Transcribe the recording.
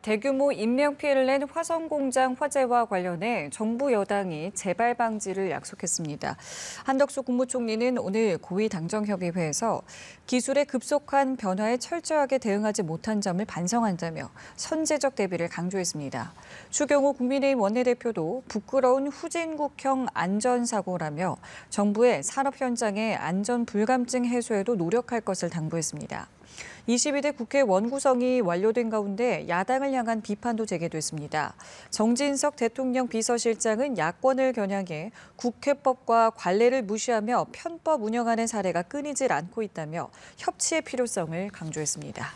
대규모 인명 피해를 낸 화성 공장 화재와 관련해 정부 여당이 재발 방지를 약속했습니다. 한덕수 국무총리는 오늘 고위 당정협의회에서 기술의 급속한 변화에 철저하게 대응하지 못한 점을 반성한다며 선제적 대비를 강조했습니다. 추경호 국민의힘 원내대표도 부끄러운 후진국형 안전사고라며 정부의 산업 현장의 안전 불감증 해소에도 노력할 것을 당부했습니다. 22대 국회 원구성이 완료된 가운데 야당 시스템을 향한 비판도 제기됐습니다. 정진석 대통령 비서실장은 야권을 겨냥해 국회법과 관례를 무시하며 편법 운영하는 사례가 끊이질 않고 있다며 협치의 필요성을 강조했습니다.